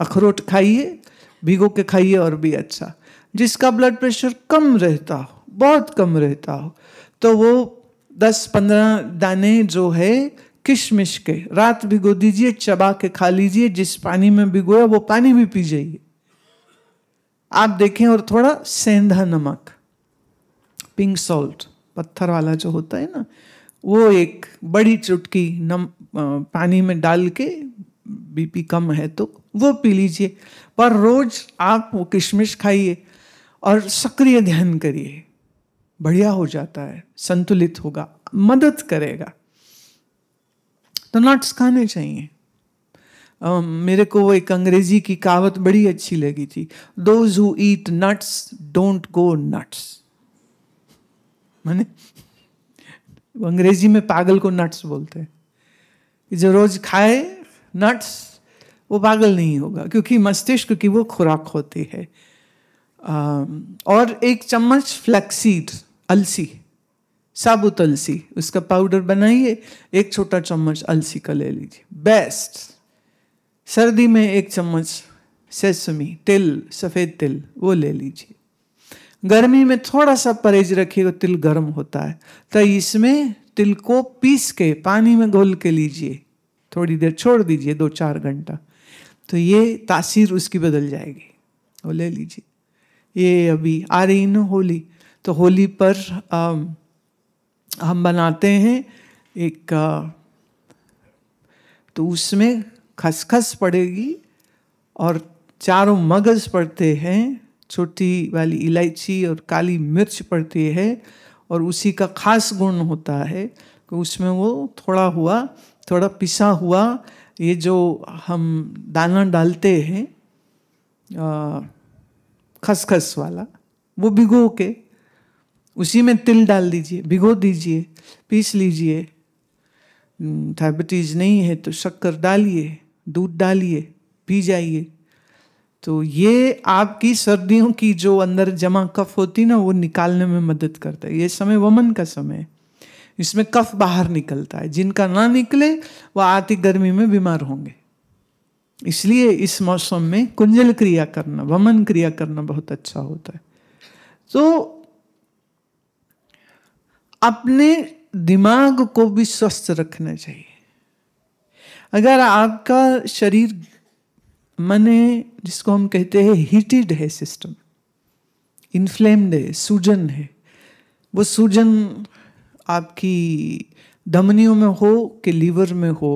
अखरोट खाइए भिगो के खाइए और भी अच्छा जिसका ब्लड प्रेशर कम रहता हो बहुत कम रहता हो तो वो दस पंद्रह दाने जो है किशमिश के रात भिगो दीजिए चबा के खा लीजिए जिस पानी में भिगोया वो पानी भी पी जाइए आप देखें और थोड़ा सेंधा नमक पिंक सॉल्ट पत्थर वाला जो होता है ना वो एक बड़ी चुटकी नम पानी में डाल के बीपी कम है तो वो पी लीजिए पर रोज आप वो किशमिश खाइए और सक्रिय ध्यान करिए बढ़िया हो जाता है संतुलित होगा मदद करेगा तो नट्स खाने चाहिए uh, मेरे को वो एक अंग्रेजी की कहावत बड़ी अच्छी लगी थी those who eat nuts don't go nuts माने अंग्रेजी में पागल को नट्स बोलते हैं जो रोज खाए नट्स वो पागल नहीं होगा क्योंकि मस्तिष्क की वो खुराक होती है और एक चम्मच फ्लैक्सीड अलसी साबुत अलसी उसका पाउडर बनाइए एक छोटा चम्मच अलसी का ले लीजिए बेस्ट सर्दी में एक चम्मच सेसमी तिल सफ़ेद तिल वो ले लीजिए गर्मी में थोड़ा सा परहेज रखिएगा तिल गर्म होता है तो इसमें तिल को पीस के पानी में घोल के लीजिए थोड़ी देर छोड़ दीजिए दो चार घंटा तो ये तासीर उसकी बदल जाएगी वो ले लीजिए ये अभी आ रही ना होली तो होली पर आ, हम बनाते हैं एक आ, तो उसमें खसखस पड़ेगी और चारों मगज पड़ते हैं छोटी वाली इलायची और काली मिर्च पड़ती है और उसी का खास गुण होता है कि उसमें वो थोड़ा हुआ थोड़ा पिसा हुआ तो ये जो हम दाना डालते हैं खसखस वाला वो भिगो के उसी में तिल डाल दीजिए भिगो दीजिए पीस लीजिए डायबिटीज़ हम्म, नहीं है तो शक्कर डालिए दूध डालिए पी जाइए तो ये आपकी सर्दियों की जो अंदर जमा कफ होती ना वो निकालने में मदद करता है ये समय वमन का समय है इसमें कफ बाहर निकलता है जिनका ना निकले वह आती गर्मी में बीमार होंगे इसलिए इस मौसम में कुंजल क्रिया करना वमन क्रिया करना बहुत अच्छा होता है तो अपने दिमाग को भी स्वस्थ रखना चाहिए अगर आपका शरीर मने जिसको हम कहते हैं हीटेड है सिस्टम इन्फ्लेम्ड है सूजन है वो सूजन आपकी धमनियों में हो कि लीवर में हो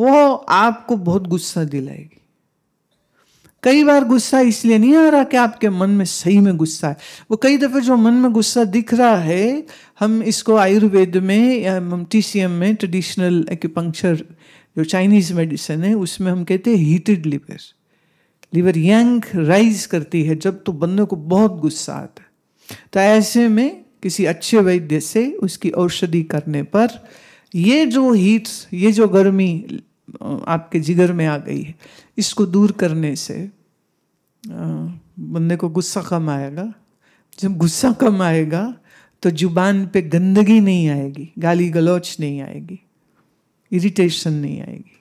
वो आपको बहुत गुस्सा दिलाएगी कई बार गुस्सा इसलिए नहीं आ रहा कि आपके मन में सही में गुस्सा है वो कई दफ़े जो मन में गुस्सा दिख रहा है हम इसको आयुर्वेद में या टी सी एम में ट्रेडिशनल एक्यूपंक्चर जो चाइनीज़ मेडिसिन है उसमें हम कहते हैं heated liver liver yang rise करती है जब तो बंदे को बहुत गुस्सा आता है तो ऐसे में किसी अच्छे वैद्य से उसकी औषधि करने पर ये जो हीट्स ये जो गर्मी आपके जिगर में आ गई है इसको दूर करने से बंदे को गुस्सा कम आएगा जब गुस्सा कम आएगा तो जुबान पे गंदगी नहीं आएगी गाली गलौच नहीं आएगी इरिटेशन नहीं आएगी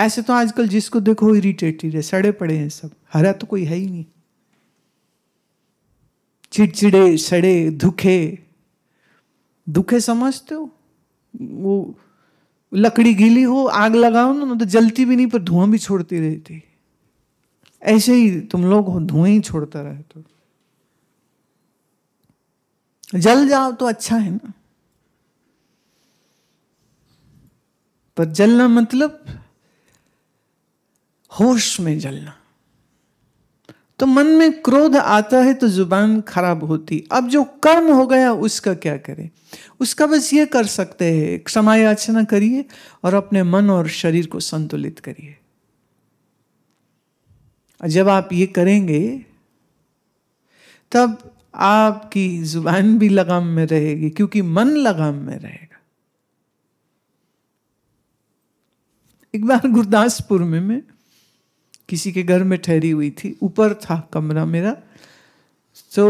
ऐसे तो आजकल जिसको देखो इरिटेटेड है सड़े पड़े हैं सब हरा तो कोई है ही नहीं चिड़चिड़े सड़े दुखे दुखे समझते हो वो लकड़ी गीली हो आग लगाओ ना तो जलती भी नहीं पर धुआं भी छोड़ती रहती ऐसे ही तुम लोग हो धुएं ही छोड़ता रहे तो जल जाओ तो अच्छा है ना पर जलना मतलब होश में जलना तो मन में क्रोध आता है तो जुबान खराब होती अब जो कर्म हो गया उसका क्या करें उसका बस ये कर सकते हैं क्षमा याचना करिए और अपने मन और शरीर को संतुलित करिए जब आप ये करेंगे तब आपकी जुबान भी लगाम में रहेगी क्योंकि मन लगाम में रहेगा एक बार गुरदासपुर में मैं किसी के घर में ठहरी हुई थी ऊपर था कमरा मेरा तो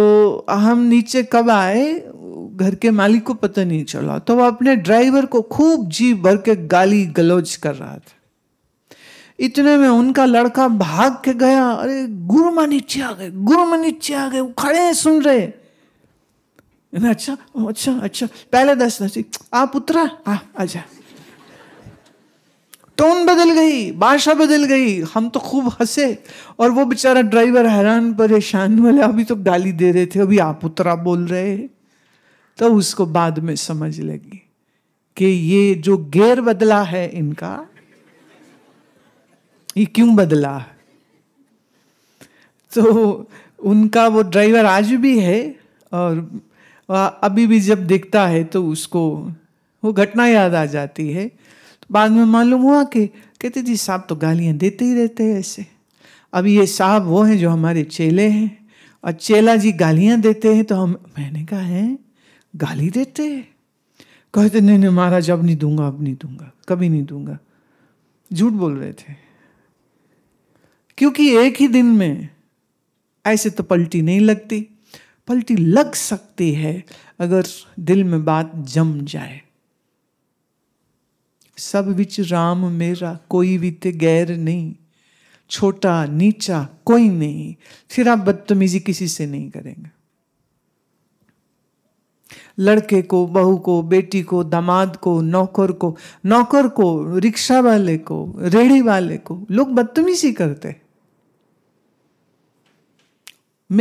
हम नीचे कब आए घर के मालिक को पता नहीं चला तो वो अपने ड्राइवर को खूब जी भर के गाली गलौज कर रहा था इतने में उनका लड़का भाग के गया अरे गुरु नीचे आ गए गुरु नीचे आ गए खड़े हैं सुन रहे अच्छा अच्छा अच्छा पहले दस दस आप उतरा आ, आ जा टोन बदल गई भाषा बदल गई हम तो खूब हंसे और वो बेचारा ड्राइवर हैरान परेशान वाले अभी तो गाली दे रहे थे अभी आप उतरा बोल रहे तो उसको बाद में समझ लगी कि ये जो गेर बदला है इनका ये क्यों बदला तो उनका वो ड्राइवर आज भी है और अभी भी जब देखता है तो उसको वो घटना याद आ जाती है बाद में मालूम हुआ कि कहते जी साहब तो गालियाँ देते ही रहते हैं ऐसे अब ये साहब वो हैं जो हमारे चेले हैं और चेला जी गालियाँ देते हैं तो हम मैंने कहा है गाली देते हैं कहते नहीं नहीं महाराज अब नहीं दूंगा अब नहीं दूंगा कभी नहीं दूंगा झूठ बोल रहे थे क्योंकि एक ही दिन में ऐसे तो पलटी नहीं लगती पलटी लग सकती है अगर दिल में बात जम जाए ਸਭ ਵਿੱਚ RAM ਮੇਰਾ ਕੋਈ ਵੀ ਤੇ ਗੈਰ ਨਹੀਂ छोटा नीचा कोई नहीं फिर आप बदतमीजी किसी से नहीं करेंगे लड़के को बहू को बेटी को दामाद को नौकर को नौकर को रिक्शा वाले को रेड़ी वाले को लोग बदतमीजी करते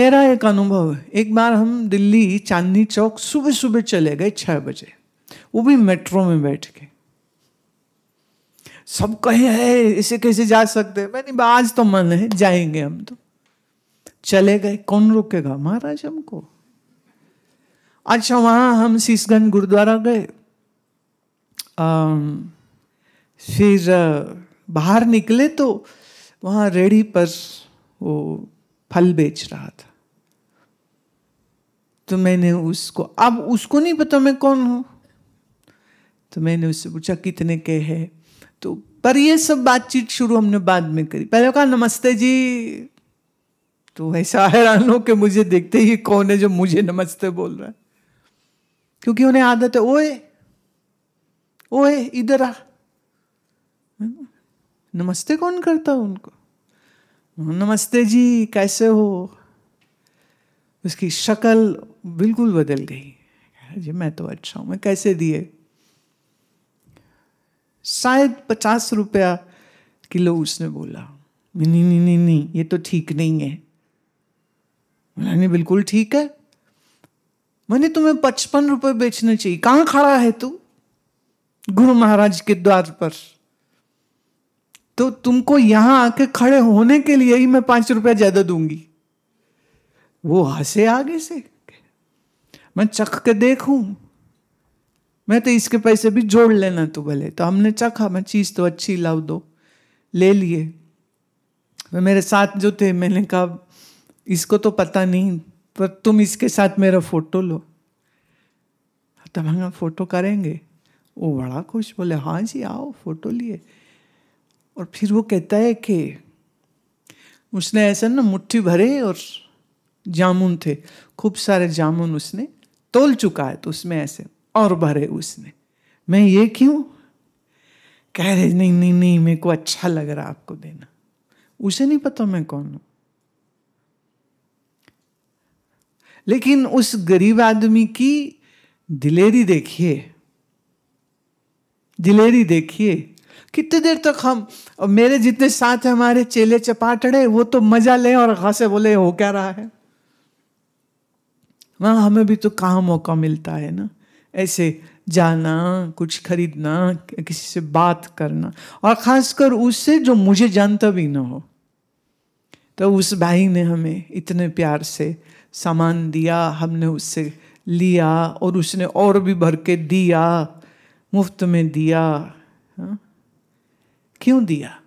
मेरा एक अनुभव है एक बार हम दिल्ली चांदनी चौक सुबह सुबह चले गए छह बजे वो भी मेट्रो में बैठ के सब कहे है इसे कैसे जा सकते मैंने आज तो मन है जाएंगे हम तो चले गए कौन रोकेगा महाराज हमको अच्छा वहां हम शीशगंज गुरुद्वारा गए फिर बाहर निकले तो वहां रेड़ी पर वो फल बेच रहा था तो मैंने उसको अब उसको नहीं पता मैं कौन हूं तो मैंने उससे पूछा कितने के है पर ये सब बातचीत शुरू हमने बाद में करी पहले कहा नमस्ते जी तो ऐसा हैरान हो कि मुझे देखते ही कौन है जो मुझे नमस्ते बोल रहा है क्योंकि उन्हें आदत है ओए ओए इधर आ नमस्ते कौन करता उनको नमस्ते जी कैसे हो उसकी शक्ल बिल्कुल बदल गई जी मैं तो अच्छा हूं मैं कैसे दिए शायद पचास रुपया किलो उसने बोला नहीं नहीं नहीं नहीं ये तो ठीक नहीं है मैंने बिल्कुल ठीक है मैंने तुम्हें पचपन रुपए बेचने चाहिए कहां खड़ा है तू गुरु महाराज के द्वार पर तो तुमको यहां आके खड़े होने के लिए ही मैं पांच रुपया ज्यादा दूंगी वो हंसे आगे से मैं चख के देखूं मैं तो इसके पैसे भी जोड़ लेना तो भले तो हमने चखा मैं चीज़ तो अच्छी लाओ दो ले लिए तो मेरे साथ जो थे मैंने कहा इसको तो पता नहीं पर तुम इसके साथ मेरा फोटो लो तब तो हम फोटो करेंगे वो बड़ा खुश बोले हाँ जी आओ फोटो लिए और फिर वो कहता है कि उसने ऐसा ना मुट्ठी भरे और जामुन थे खूब सारे जामुन उसने तोल चुका है तो उसमें ऐसे और भरे उसने मैं ये क्यों कह रहे नहीं नहीं नहीं मेरे को अच्छा लग रहा आपको देना उसे नहीं पता मैं कौन हूं लेकिन उस गरीब आदमी की दिलेरी देखिए दिलेरी देखिए कितनी देर तक हम मेरे जितने साथ हमारे चेले चपाटड़े वो तो मजा ले और हंसे बोले हो क्या रहा है वहां हमें भी तो कहा मौका मिलता है ना ऐसे जाना कुछ खरीदना किसी से बात करना और खासकर उससे जो मुझे जानता भी ना हो तो उस भाई ने हमें इतने प्यार से सामान दिया हमने उससे लिया और उसने और भी भर के दिया मुफ्त में दिया हा? क्यों दिया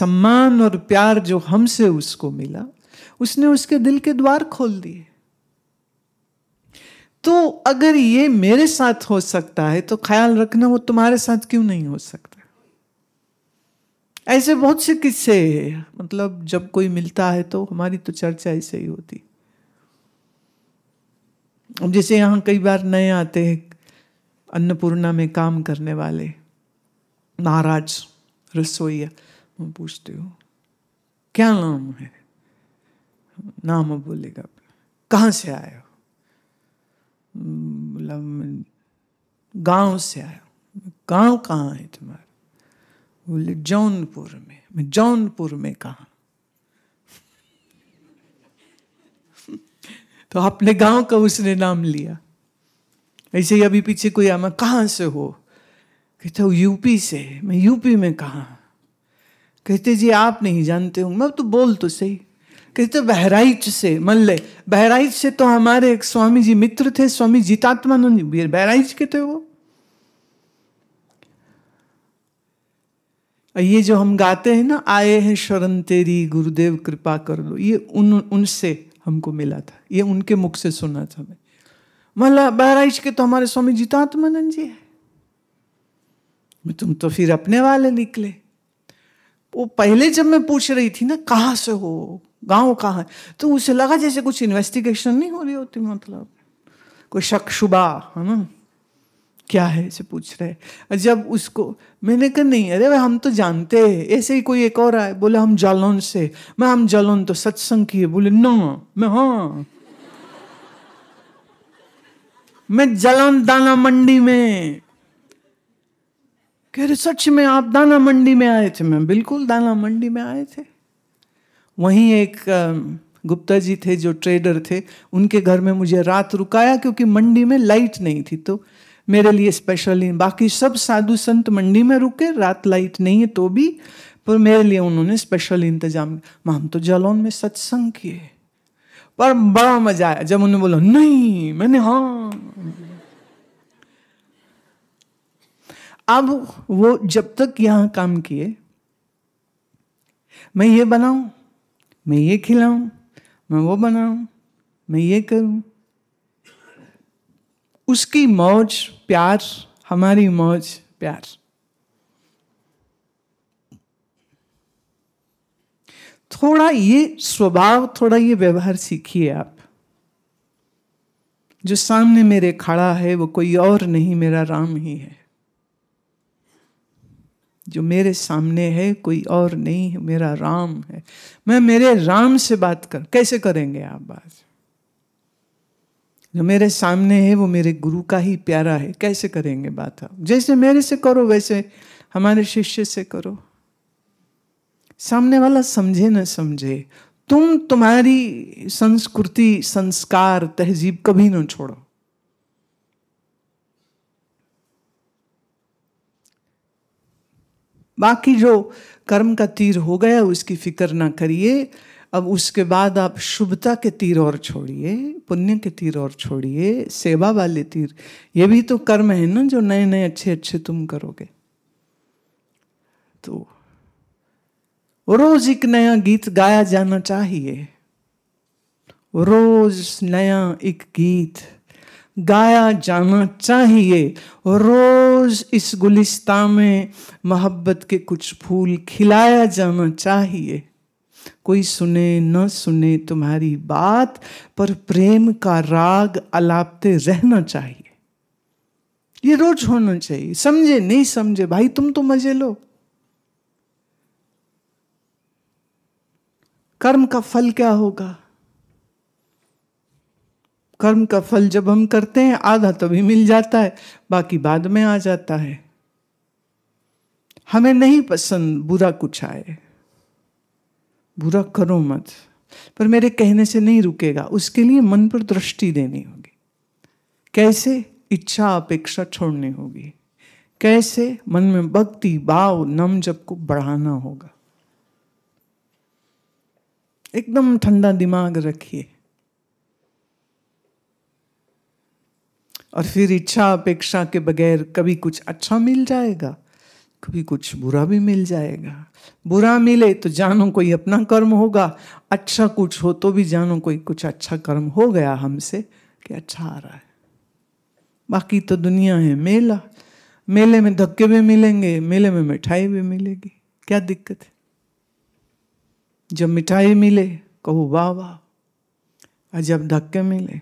सम्मान और प्यार जो हमसे उसको मिला उसने उसके दिल के द्वार खोल दिए तो अगर ये मेरे साथ हो सकता है तो ख्याल रखना वो तुम्हारे साथ क्यों नहीं हो सकता ऐसे बहुत से किस्से मतलब जब कोई मिलता है तो हमारी तो चर्चा ऐसे ही होती अब जैसे यहां कई बार नए आते हैं अन्नपूर्णा में काम करने वाले महाराज रसोईया मैं पूछती हूँ क्या नाम है नाम बोलेगा कहाँ से आए हो मतलब गांव से आया गांव कहाँ है तुम्हारा बोले जौनपुर में मैं जौनपुर में कहा तो अपने गांव का उसने नाम लिया ऐसे ही अभी पीछे कोई आया मैं कहाँ से हो कहते हो यूपी से मैं यूपी में कहा कहते जी आप नहीं जानते हो मैं तो बोल तो सही कहते तो बहराइच से मल्ले बहराइच से तो हमारे एक स्वामी जी मित्र थे स्वामी जीतात्मानंद बहराइच के थे वो ये जो हम गाते हैं ना आए हैं शरण तेरी गुरुदेव कृपा कर लो ये उन उनसे हमको मिला था ये उनके मुख से सुना था मैं मला बहराइच के तो हमारे स्वामी जीतात्मानंद जी है तुम तो फिर अपने वाले निकले वो पहले जब मैं पूछ रही थी ना कहाँ से हो गांव कहाँ है तो उसे लगा जैसे कुछ इन्वेस्टिगेशन नहीं हो रही होती मतलब कोई शक शुबा है ना क्या है इसे पूछ रहे जब उसको मैंने कहा नहीं अरे भाई हम तो जानते हैं ऐसे ही कोई एक और आए बोले हम जालौन से मैं हम जालौन तो सत्संग की है बोले न मैं हाँ मैं जालौन दाना मंडी में कह रहे सच में आप दाना मंडी में आए थे मैं बिल्कुल दाना मंडी में आए थे वहीं एक गुप्ता जी थे जो ट्रेडर थे उनके घर में मुझे रात रुकाया क्योंकि मंडी में लाइट नहीं थी तो मेरे लिए स्पेशली बाकी सब साधु संत मंडी में रुके रात लाइट नहीं है तो भी पर मेरे लिए उन्होंने स्पेशल इंतजाम किया हम तो जलौन में सत्संग किए पर बड़ा मजा आया जब उन्होंने बोला नहीं मैंने हाँ अब वो जब तक यहां काम किए मैं ये बनाऊं मैं ये खिलाऊं मैं वो बनाऊं मैं ये करूं उसकी मौज प्यार हमारी मौज प्यार थोड़ा ये स्वभाव थोड़ा ये व्यवहार सीखिए आप जो सामने मेरे खड़ा है वो कोई और नहीं मेरा राम ही है जो मेरे सामने है कोई और नहीं है मेरा राम है मैं मेरे राम से बात कर कैसे करेंगे आप बात जो मेरे सामने है वो मेरे गुरु का ही प्यारा है कैसे करेंगे बात आप जैसे मेरे से करो वैसे हमारे शिष्य से करो सामने वाला समझे ना समझे तुम तुम्हारी संस्कृति संस्कार तहजीब कभी ना छोड़ो बाकी जो कर्म का तीर हो गया उसकी फिक्र ना करिए अब उसके बाद आप शुभता के तीर और छोड़िए पुण्य के तीर और छोड़िए सेवा वाले तीर ये भी तो कर्म है ना जो नए नए अच्छे अच्छे तुम करोगे तो रोज एक नया गीत गाया जाना चाहिए रोज नया एक गीत गाया जाना चाहिए रोज़ इस गुलिस्ता में मोहब्बत के कुछ फूल खिलाया जाना चाहिए कोई सुने न सुने तुम्हारी बात पर प्रेम का राग अलापते रहना चाहिए ये रोज होना चाहिए समझे नहीं समझे भाई तुम तो मजे लो कर्म का फल क्या होगा कर्म का फल जब हम करते हैं आधा तभी तो मिल जाता है बाकी बाद में आ जाता है हमें नहीं पसंद बुरा कुछ आए बुरा करो मत पर मेरे कहने से नहीं रुकेगा उसके लिए मन पर दृष्टि देनी होगी कैसे इच्छा अपेक्षा छोड़नी होगी कैसे मन में भक्ति भाव नम जब को बढ़ाना होगा एकदम ठंडा दिमाग रखिए और फिर इच्छा अपेक्षा के बगैर कभी कुछ अच्छा मिल जाएगा कभी कुछ बुरा भी मिल जाएगा बुरा मिले तो जानो कोई अपना कर्म होगा अच्छा कुछ हो तो भी जानो कोई कुछ अच्छा कर्म हो गया हमसे कि अच्छा आ रहा है बाकी तो दुनिया है मेला मेले में धक्के भी मिलेंगे मेले में मिठाई भी मिलेगी क्या दिक्कत है जब मिठाई मिले कहो वाह वाह और जब धक्के मिले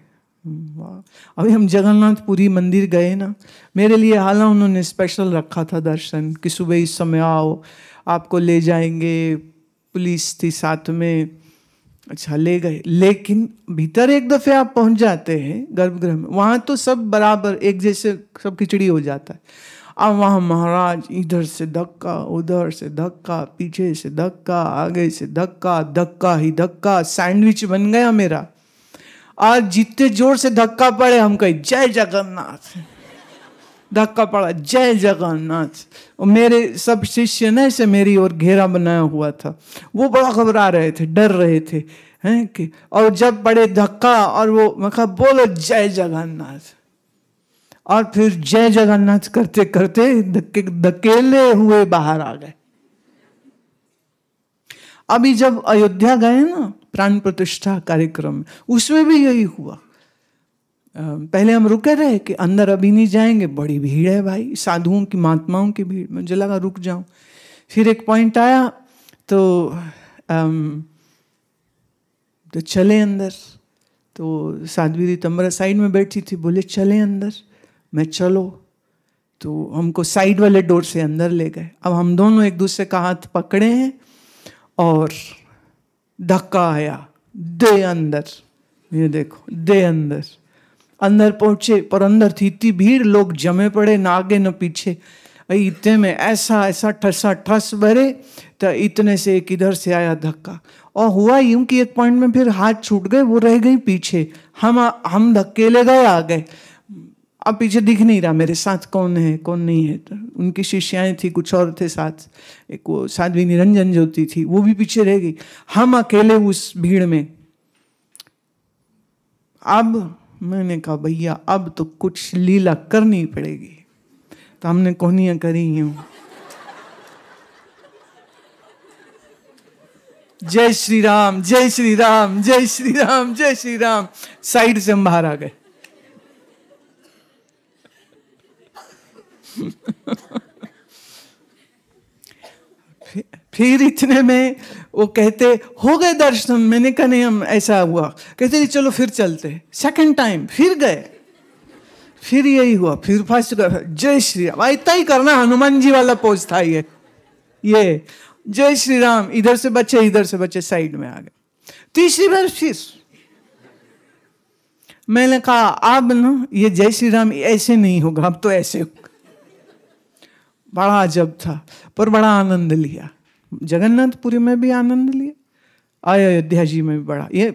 अभी हम जगन्नाथपुरी मंदिर गए ना मेरे लिए हाला उन्होंने स्पेशल रखा था दर्शन कि सुबह इस समय आओ आपको ले जाएंगे पुलिस थी साथ में अच्छा ले गए लेकिन भीतर एक दफ़े आप पहुंच जाते हैं गर्भगृह में वहाँ तो सब बराबर एक जैसे सब खिचड़ी हो जाता है अब वहाँ महाराज इधर से धक्का उधर से धक्का पीछे से धक्का आगे से धक्का धक्का ही धक्का सैंडविच बन गया मेरा आज जितने जोर से धक्का पड़े हम कहे जय जगन्नाथ धक्का पड़ा जय जगन्नाथ मेरे सब शिष्य ने से मेरी ओर घेरा बनाया हुआ था वो बड़ा घबरा रहे थे डर रहे थे हैं कि और जब पड़े धक्का और वो मैं कहा बोलो जय जगन्नाथ और फिर जय जगन्नाथ करते करते धक्के धकेले हुए बाहर आ गए अभी जब अयोध्या गए ना प्राण प्रतिष्ठा कार्यक्रम उसमें भी यही हुआ पहले हम रुके रहे कि अंदर अभी नहीं जाएंगे बड़ी भीड़ है भाई साधुओं की महात्माओं की भीड़ मुझे लगा रुक जाऊं फिर एक पॉइंट आया तो आम, तो चले अंदर तो साध्वी तमरा साइड में बैठी थी बोले चले अंदर मैं चलो तो हमको साइड वाले डोर से अंदर ले गए अब हम दोनों एक दूसरे का हाथ पकड़े हैं और धक्का आया दे अंदर ये देखो दे अंदर अंदर पहुंचे पर अंदर थी इतनी भीड़ लोग जमे पड़े ना आगे न पीछे इतने में ऐसा ऐसा ठसा ठस भरे तो इतने से एक इधर से आया धक्का और हुआ यूं कि एक पॉइंट में फिर हाथ छूट गए वो रह गई पीछे हम हम धक्के ले गए आ गए अब पीछे दिख नहीं रहा मेरे साथ कौन है कौन नहीं है तो उनकी शिष्याएं थी कुछ और थे साथ एक वो साध्वी निरंजन ज्योति थी वो भी पीछे रह गई हम अकेले उस भीड़ में अब मैंने कहा भैया अब तो कुछ लीला करनी पड़ेगी तो हमने कोहनिया करी हूं जय श्री राम जय श्री राम जय श्री राम जय श्री राम साइड से हम बाहर आ गए फिर इतने में वो कहते हो गए दर्शन मैंने कहा नहीं हम ऐसा हुआ कहते चलो फिर चलते सेकंड टाइम फिर गए फिर यही हुआ फिर फर्स्ट जय श्री राम हाँ, इतना ही करना हनुमान जी वाला पोज था ये ये जय श्री राम इधर से बचे इधर से बचे साइड में आ गए तीसरी बार फिर मैंने कहा अब ना ये जय श्री राम ऐसे नहीं होगा अब तो ऐसे हो बड़ा अजब था पर बड़ा आनंद लिया जगन्नाथपुरी में भी आनंद लिया अयोध्या जी में भी बड़ा ये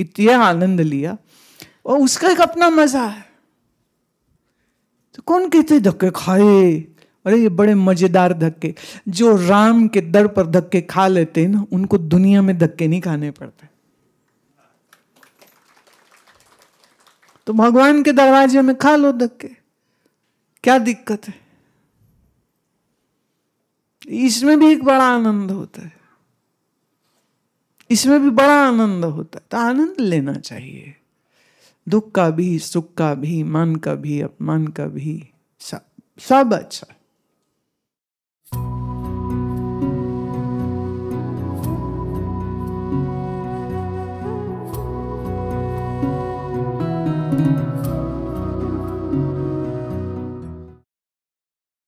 इतना आनंद लिया और उसका एक अपना मजा है तो कौन कहते धक्के खाए अरे ये बड़े मजेदार धक्के जो राम के दर पर धक्के खा लेते हैं ना उनको दुनिया में धक्के नहीं खाने पड़ते तो भगवान के दरवाजे में खा लो धक्के क्या दिक्कत है इसमें भी एक बड़ा आनंद होता है इसमें भी बड़ा आनंद होता है तो आनंद लेना चाहिए दुख का भी सुख का भी मन का भी अपमान का भी सब सब अच्छा